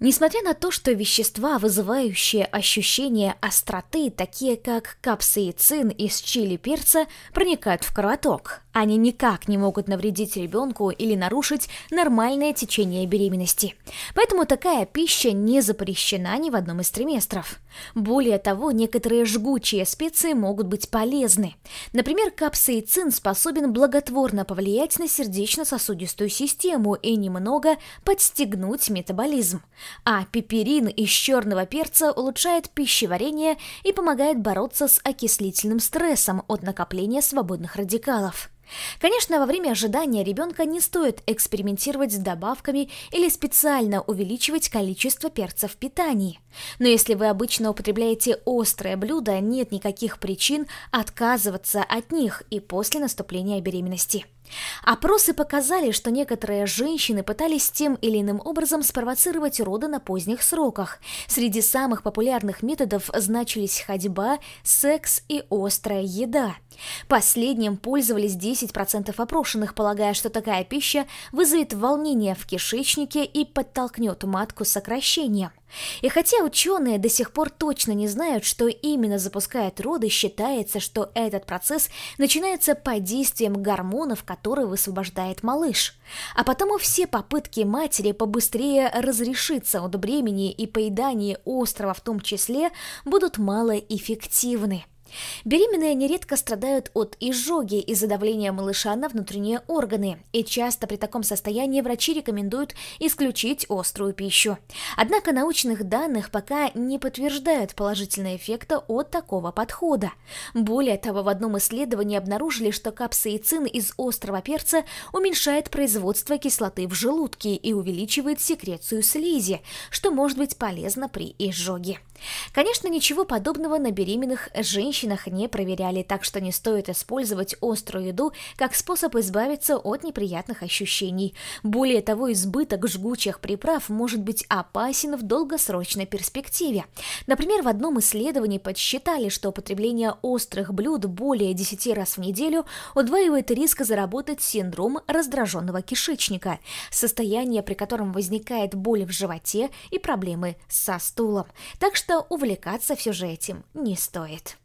Несмотря на то, что вещества, вызывающие ощущение остроты, такие как капсаицин из чили перца, проникают в кровоток, они никак не могут навредить ребенку или нарушить нормальное течение беременности. Поэтому такая пища не запрещена ни в одном из триместров. Более того, некоторые жгучие специи могут быть полезны. Например, капсаицин способен благотворно повлиять на сердечно-сосудистую систему и немного подстегнуть метаболизм. А пеперин из черного перца улучшает пищеварение и помогает бороться с окислительным стрессом от накопления свободных радикалов. Конечно, во время ожидания ребенка не стоит экспериментировать с добавками или специально увеличивать количество перца в питании. Но если вы обычно употребляете острое блюдо, нет никаких причин отказываться от них и после наступления беременности. Опросы показали, что некоторые женщины пытались тем или иным образом спровоцировать роды на поздних сроках. Среди самых популярных методов значились ходьба, секс и острая еда. Последним пользовались 10% опрошенных, полагая, что такая пища вызовет волнение в кишечнике и подтолкнет матку сокращением. И хотя ученые до сих пор точно не знают, что именно запускает роды, считается, что этот процесс начинается под действием гормонов, которые высвобождает малыш. А потому все попытки матери побыстрее разрешиться от бремени и поедания острова в том числе будут малоэффективны. Беременные нередко страдают от изжоги из-за давления малыша на внутренние органы, и часто при таком состоянии врачи рекомендуют исключить острую пищу. Однако научных данных пока не подтверждают положительного эффекта от такого подхода. Более того, в одном исследовании обнаружили, что капсаицин из острого перца уменьшает производство кислоты в желудке и увеличивает секрецию слизи, что может быть полезно при изжоге. Конечно, ничего подобного на беременных женщинах не проверяли, так что не стоит использовать острую еду как способ избавиться от неприятных ощущений. Более того, избыток жгучих приправ может быть опасен в долгосрочной перспективе. Например, в одном исследовании подсчитали, что употребление острых блюд более 10 раз в неделю удваивает риск заработать синдром раздраженного кишечника, состояние, при котором возникает боль в животе и проблемы со стулом. Так что что увлекаться все же этим не стоит.